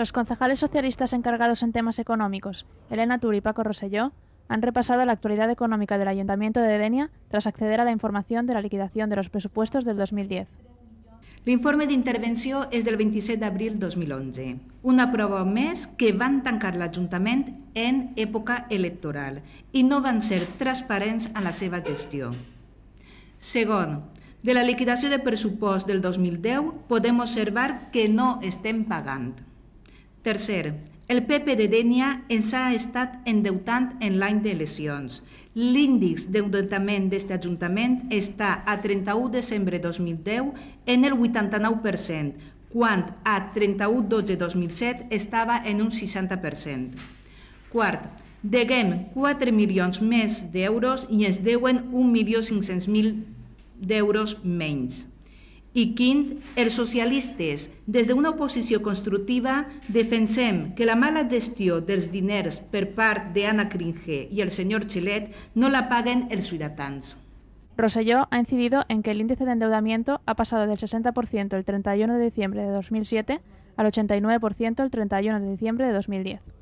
Los concejales socialistas encargados en temas económicos, Elena Turi y Paco Roselló, han repasado la actualidad económica del Ayuntamiento de Denia tras acceder a la información de la liquidación de los presupuestos del 2010. El informe de intervención es del 27 de de 2011, una prueba más que van tancar Ayuntamiento en época electoral y no van a ser transparentes en la seva gestión. Segon, de la liquidación de pressupost del 2010 podemos observar que no estén pagando. Tercer, el PP de Dènia ens ha estat endeutant en l'any d'eleccions. L'índex d'endeutament d'aquest Ajuntament està a 31 de desembre 2010 en el 89%, quan a 31 12 2007 estava en un 60%. Quart, deguem 4 milions més d'euros i ens deuen 1.500.000 d'euros menys. I quint, els socialistes, des d'una oposició constructiva, defensem que la mala gestió dels diners per part d'Anna Cringe i el senyor Chelet no la paguen els ciutadans. Roselló ha incidido en que el índice de endeudamiento ha pasado del 60% el 31 de diciembre de 2007 al 89% el 31 de diciembre de 2010.